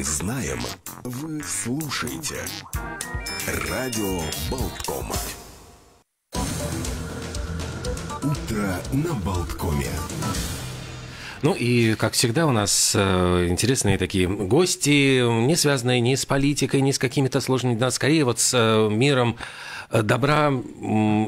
Мы знаем, вы слушаете. Радио Болткома. Утро на Болткоме. Ну и, как всегда, у нас э, интересные такие гости, не связанные ни с политикой, ни с какими-то сложными, да, скорее вот с э, миром Э, добра.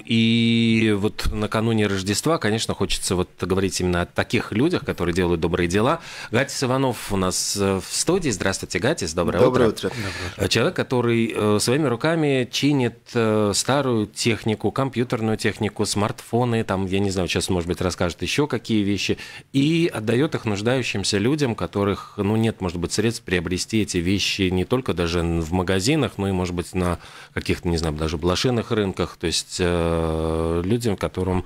И вот накануне Рождества, конечно, хочется вот говорить именно о таких людях, которые делают добрые дела. Гатис Иванов у нас э, в студии. Здравствуйте, Гатис. Доброе, доброе утро. утро. Э, человек, который своими руками чинит старую технику, компьютерную технику, смартфоны, там, я не знаю, сейчас, может быть, расскажет еще какие вещи, и отдает их нуждающимся людям, которых, ну, нет, может быть, средств приобрести эти вещи не только даже в магазинах, но и, может быть, на каких-то, не знаю, даже блошинах вторичных рынках, то есть э, людям, которым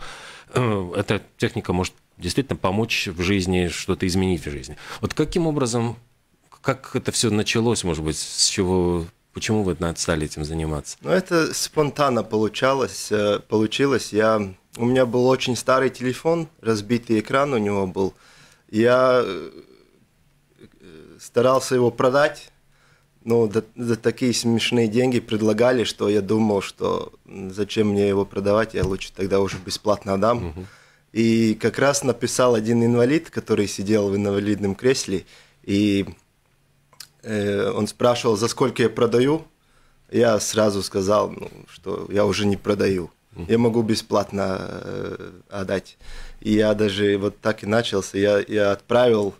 э, эта техника может действительно помочь в жизни, что-то изменить в жизни. Вот каким образом, как это все началось, может быть, с чего, почему вы стали этим заниматься? Ну, это спонтанно получалось, э, получилось. Я, у меня был очень старый телефон, разбитый экран у него был. Я э, э, старался его продать, ну, за, за такие смешные деньги предлагали, что я думал, что зачем мне его продавать, я лучше тогда уже бесплатно отдам. Угу. И как раз написал один инвалид, который сидел в инвалидном кресле, и э, он спрашивал, за сколько я продаю. Я сразу сказал, ну, что я уже не продаю. Я могу бесплатно э, отдать. И я даже вот так и начался. Я, я отправил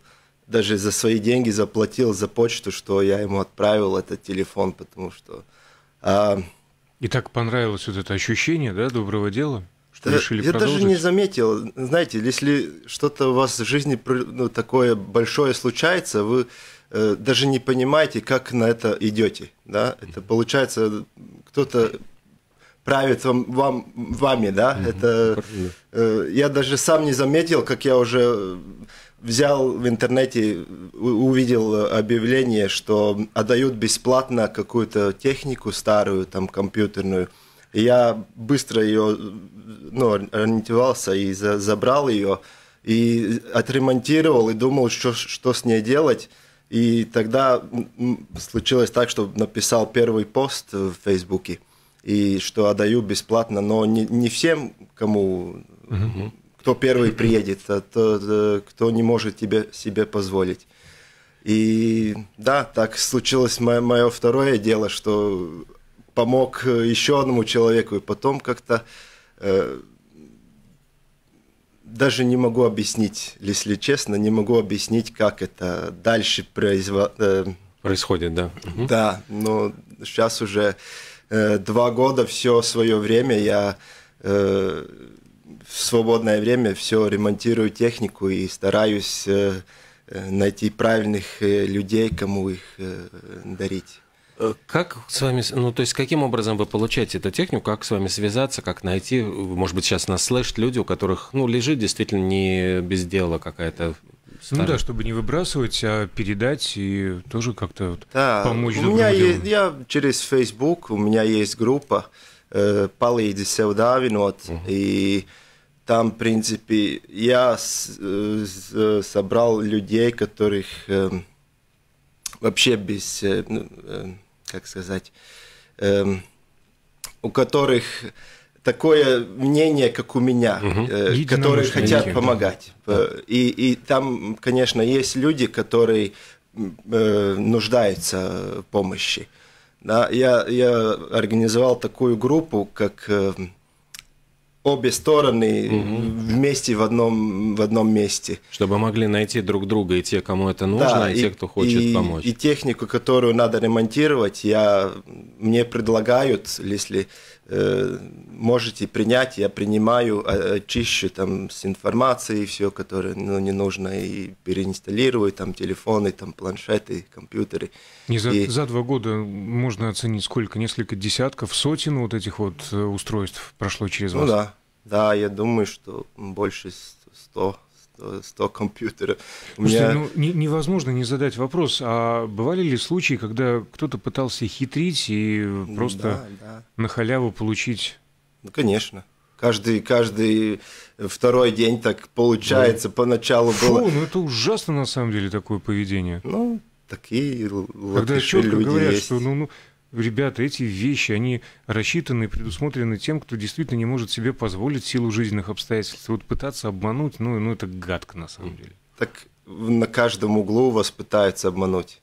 даже за свои деньги заплатил за почту, что я ему отправил этот телефон, потому что... А... И так понравилось вот это ощущение, да, доброго дела? Что да, решили я продолжить? даже не заметил. Знаете, если что-то у вас в жизни ну, такое большое случается, вы э, даже не понимаете, как на это идете. Да? Это получается, кто-то правит вам, вам вами, да? Mm-hmm. Это э, я даже сам не заметил, как я уже взял в интернете, увидел объявление, что отдают бесплатно какую-то технику старую, там компьютерную. я быстро ее, ну, ориентировался и за, забрал ее, и отремонтировал, и думал, что, что с ней делать. И тогда случилось так, что написал первый пост в Фейсбуке, и что отдаю бесплатно, но не, не всем, кому угу кто первый приедет, а то, э, кто не может тебе, себе позволить. И да, так случилось мое, мое второе дело, что помог э, еще одному человеку, и потом как-то э, даже не могу объяснить, если честно, не могу объяснить, как это дальше произво... Э, происходит, да. Угу. Да, но сейчас уже э, два года все свое время я э, свободное время все ремонтирую технику и стараюсь э, э, найти правильных э, людей, кому их дарить. Как с вами, ну то есть каким образом вы получаете эту технику, как с вами связаться, как найти, может быть сейчас нас слышат люди, у которых, ну лежит действительно не без дела какая-то Старый. Ну да, чтобы не выбрасывать, а передать и тоже как-то да, помочь. У меня есть, я через Facebook, у меня есть группа э, «Palīdzi sev dāvinot», угу. и там, в принципе, я с, э, с, э, собрал людей, которых э, вообще без, э, ну, эм, как сказать, э, у которых такое мнение, как у меня, угу. э, которые хотят помогать. Да. Э, и, и там, конечно, есть люди, которые э, нуждаются в помощи. Да, я, я организовал такую группу, как... Э, обе стороны угу. вместе в одном, в одном месте. Чтобы могли найти друг друга и те, кому это нужно, да, и, и те, кто хочет и, помочь. И технику, которую надо ремонтировать, я, мне предлагают, если Э, можете принять, я принимаю, а, чищу там с информацией все, которое ну, не нужно, и переинсталлирую там телефоны, там планшеты, компьютеры. Не за, и за два года можно оценить сколько? Несколько десятков, сотен вот этих вот э, устройств прошло через ну, вас? Ну да, да, я думаю, что больше 100 100 компьютеров. У меня... ну, не, невозможно не задать вопрос, а бывали ли случаи, когда кто-то пытался хитрить и просто да, да. на халяву получить? Ну, конечно. Каждый, каждый второй день так получается. Да. Поначалу Фу, было... ну это ужасно на самом деле такое поведение. Ну, такие Когда четко люди говорят, есть. что ну, ну, ребята, эти вещи, они рассчитаны и предусмотрены тем, кто действительно не может себе позволить силу жизненных обстоятельств. Вот пытаться обмануть, ну, ну это гадко на самом деле. Так на каждом углу вас пытаются обмануть.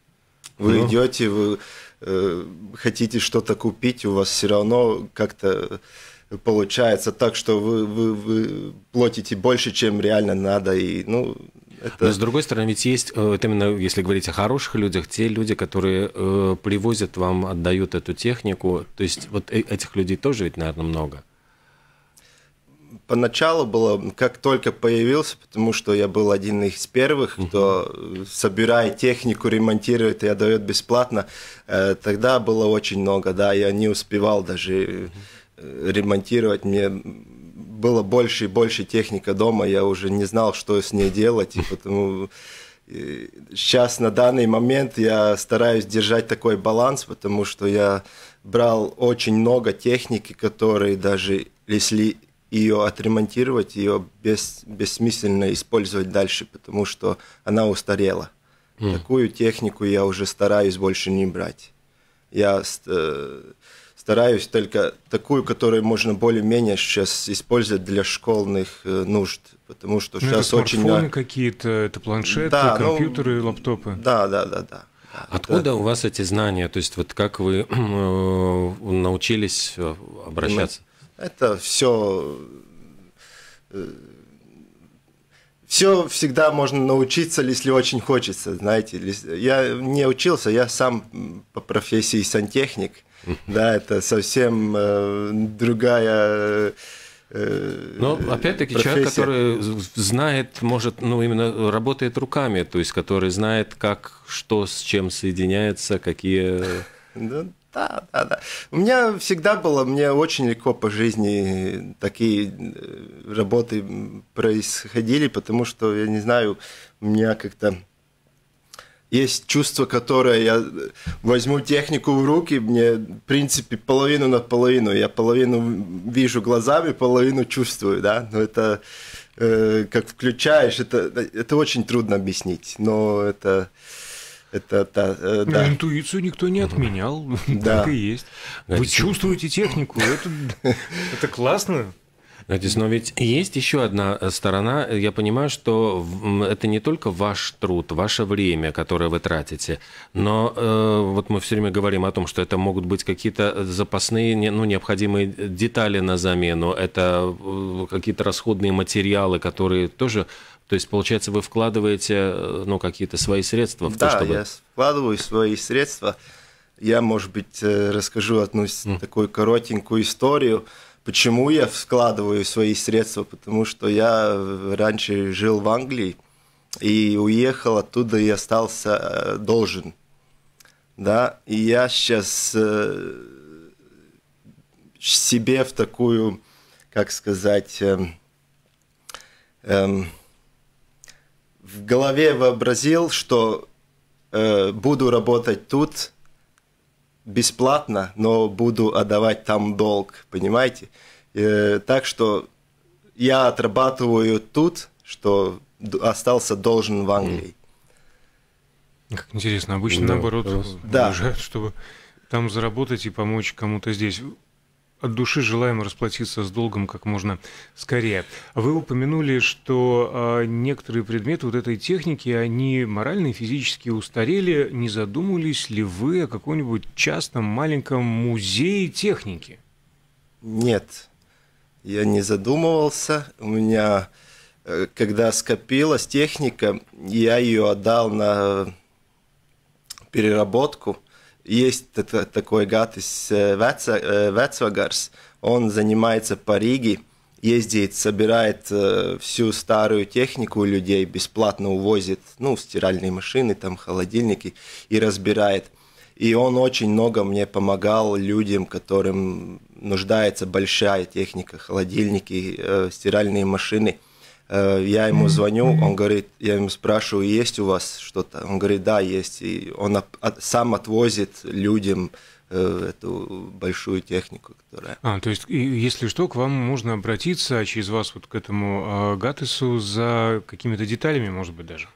Вы ну. идете, вы э, хотите что-то купить, у вас все равно как-то получается так, что вы, вы, вы платите больше, чем реально надо. И, ну, это... Но с другой стороны, ведь есть, э, вот именно если говорить о хороших людях, те люди, которые э, привозят вам, отдают эту технику, то есть вот э, этих людей тоже ведь, наверное, много. Поначалу было, как только появился, потому что я был один из первых, кто uh-huh. Э, собирает технику, ремонтирует и отдает бесплатно, э, тогда было очень много, да, я не успевал даже uh-huh. ремонтировать, мне было больше и больше техника дома, я уже не знал, что с ней делать, и потому сейчас на данный момент я стараюсь держать такой баланс, потому что я брал очень много техники, которые даже если ее отремонтировать, ее без, бессмысленно использовать дальше, потому что она устарела. Mm. Такую технику я уже стараюсь больше не брать. Я э, стараюсь только такую, которую можно более-менее сейчас использовать для школьных э, нужд, потому что ну, сейчас это очень... какие-то, это планшеты, да, ну, компьютеры, ну, лаптопы. Да, да, да, да. Откуда да. у вас эти знания? То есть вот как вы э, научились обращаться? Это все все всегда можно научиться, если очень хочется, знаете. Я не учился, я сам по профессии сантехник. Да, это совсем э, другая э, но опять-таки профессия. человек, который знает, может, ну именно работает руками, то есть который знает, как что с чем соединяется, какие да, да, да, да. У меня всегда было, мне очень легко по жизни такие э, работы происходили, потому что, я не знаю, у меня как-то есть чувство, которое я э, возьму технику в руки, мне, в принципе, половину на половину. Я половину вижу глазами, половину чувствую, да. Но это э, как включаешь, это, э, это очень трудно объяснить, но это... Это та, э, ну, да. Интуицию никто не отменял, да. так и есть. Вы чувствуете технику, это, классно. но ведь есть еще одна э, сторона. Я понимаю, что это не только ваш труд, ваше время, которое вы тратите, но э, вот мы все время говорим о том, что это могут быть какие-то э, запасные, ну, необходимые детали на замену, это э, какие-то расходные материалы, которые тоже то есть, получается, вы вкладываете э, ну, какие-то свои средства в да, то, чтобы... да, я вкладываю свои средства. Я, может быть, э, расскажу одну mm. такую коротенькую историю. Почему я вкладываю свои средства? Потому что я э, раньше жил в Англии и уехал оттуда и остался должен. Да, и я сейчас себе в такую, как сказать, эм, эм, в голове вообразил, что э, буду работать тут бесплатно, но буду отдавать там долг, понимаете? Э, так что я отрабатываю тут, что остался должен в Англии. Как интересно, обычно да, наоборот да. уезжают, чтобы там заработать и помочь кому-то здесь от души желаем расплатиться с долгом как можно скорее. Вы упомянули, что а, некоторые предметы вот этой техники, они морально и физически устарели. Не задумывались ли вы о каком-нибудь частном маленьком музее техники? Нет, я не задумывался. У меня, э, когда скопилась техника, я ее отдал на э, переработку есть такой Гатис э, Вецвагарс, э, он занимается по Риге, ездит, собирает э, всю старую технику у людей, бесплатно увозит, ну, стиральные машины, там, холодильники, и разбирает. И он очень много мне помогал людям, которым нуждается большая техника, холодильники, стиральные машины – Э, я ему звоню, он говорит, я ему спрашиваю, есть у вас что-то? Он говорит, да, есть. И он сам отвозит людям э, эту большую технику, которая... А, то есть, если что, к вам можно обратиться через вас вот к этому э, Гатесу за какими-то деталями, может быть, даже?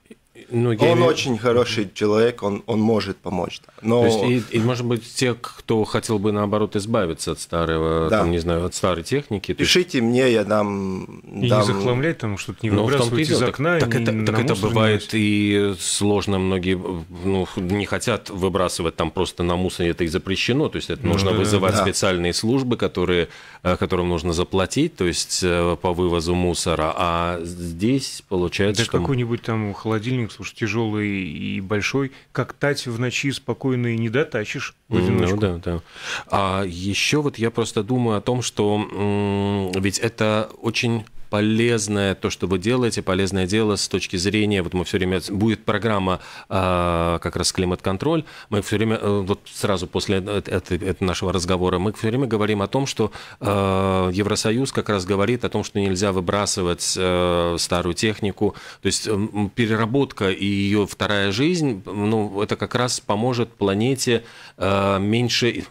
Ну, я... Он очень хороший человек, он, он может помочь. Но... То есть, и, и, может быть, те, кто хотел бы, наоборот, избавиться от старого, да. там, не знаю, от старой техники. Пишите есть... мне, я дам... И дам... не захламлять ну, там что-то, не выбрасывать из окна. Так, так, это, так это бывает и сложно, многие ну, не хотят выбрасывать там просто на мусор, это и запрещено, то есть это ну, нужно да, вызывать да. специальные службы, которые, э, которым нужно заплатить, то есть э, по вывозу мусора, а здесь получается... Да что... какой-нибудь там холодильник, слушай, уж тяжелый и большой, как тать в ночи спокойно и не дотащишь в ну одиночку. Ну, да, да. А еще вот я просто думаю о том, что ведь это очень полезное, то, что вы делаете, полезное дело с точки зрения, вот мы все время, будет программа э, как раз климат-контроль, мы все время, э, вот сразу после это, э, это нашего разговора, мы все время говорим о том, что э, Евросоюз как раз говорит о том, что нельзя выбрасывать э, старую технику, то есть э, переработка и ее вторая жизнь, ну, это как раз поможет планете э, меньше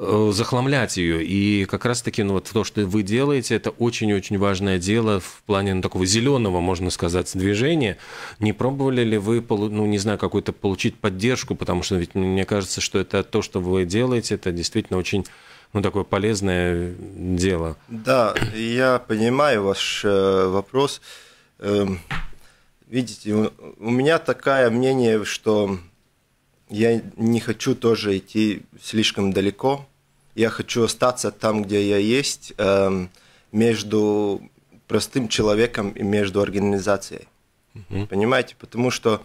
Э, захламлять ее. И как раз-таки ну, вот то, что вы делаете, это очень-очень важное дело в плане ну, такого зеленого, можно сказать, движения. Не пробовали ли вы, ну, не знаю, какую-то получить поддержку, потому что ведь мне кажется, что это то, что вы делаете, это действительно очень ну, такое полезное дело. Да, я понимаю ваш э, вопрос. Эм, видите, у меня такое мнение, что я не хочу тоже идти слишком далеко. Я хочу остаться там, где я есть, эм, между простым человеком и между организацией. Угу. Понимаете? Потому что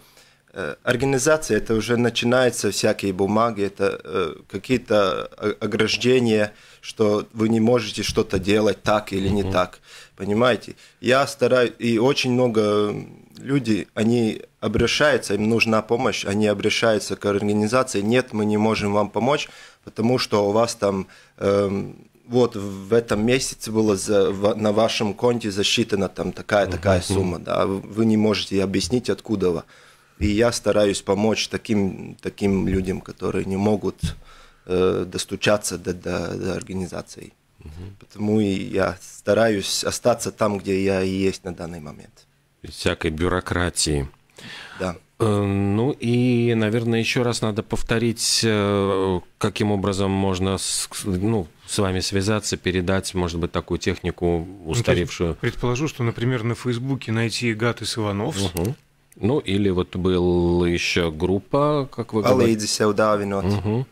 э, организация это уже начинается всякие бумаги, это э, какие-то ограждения, что вы не можете что-то делать так или mm не так, понимаете? Я стараюсь и очень много люди, они обращаются, им нужна помощь, они обращаются к организации, нет, мы не можем вам помочь, потому что у вас там э, вот в этом месяце было за, в, на вашем конте засчитана там такая-такая uh-huh. сумма, да, вы не можете объяснить откуда. И я стараюсь помочь таким, таким людям, которые не могут э, достучаться до, до, до организации. Угу. Потому и я стараюсь остаться там, где я и есть на данный момент всякой бюрократии. Да. Э, ну и, наверное, еще раз надо повторить, э, каким образом можно с, ну, с вами связаться, передать, может быть, такую технику ну, устаревшую. Предположу, что, например, на Фейсбуке найти Гатыс Иванов. Угу. Ну или вот была еще группа, как вы говорите. Palīdzi sev Угу.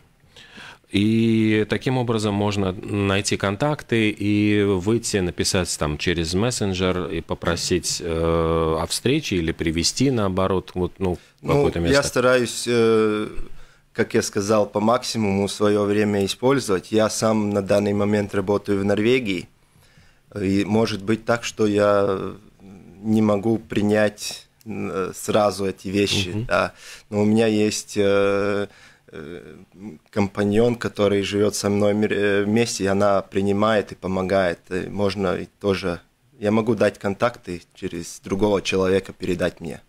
И таким образом можно найти контакты и выйти, написать там через мессенджер и попросить э, о встрече или привести наоборот вот ну, ну какое-то ну, место. Я стараюсь, э, как я сказал, по максимуму свое время использовать. Я сам на данный момент работаю в Норвегии, и может быть так, что я не могу принять э, сразу эти вещи. Угу. Да. Но у меня есть э, компаньон, который живет со мной э, вместе, и она принимает и помогает. И э, можно и тоже... Я могу дать контакты через другого человека, передать мне.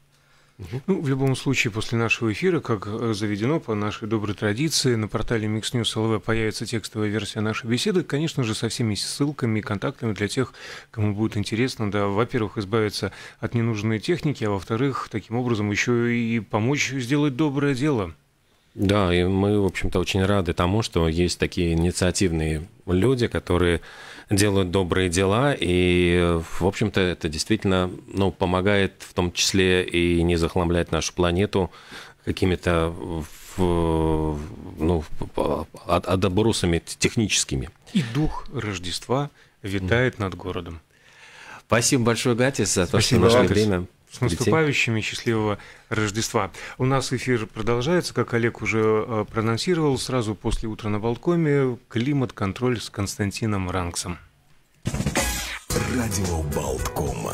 Ну, в любом случае, после нашего эфира, как э, заведено по нашей доброй традиции, на портале Mix News LV появится текстовая версия нашей беседы, конечно же, со всеми ссылками и контактами для тех, кому будет интересно, да, во-первых, избавиться от ненужной техники, а во-вторых, таким образом еще и помочь сделать доброе дело. Да, и мы, в общем-то, очень рады тому, что есть такие инициативные люди, которые делают добрые дела, и, в общем-то, это действительно ну, помогает в том числе и не захламлять нашу планету какими-то ну, отбросами а, а, техническими. И дух Рождества витает mm. над городом. Спасибо большое, Гатис, за то, Спасибо, что нашли Гатис. время. С наступающими счастливого Рождества. У нас эфир продолжается, как Олег уже э, прононсировал, сразу после утра на Болткоме климат-контроль с Константином Ранксом. Радио Болткома.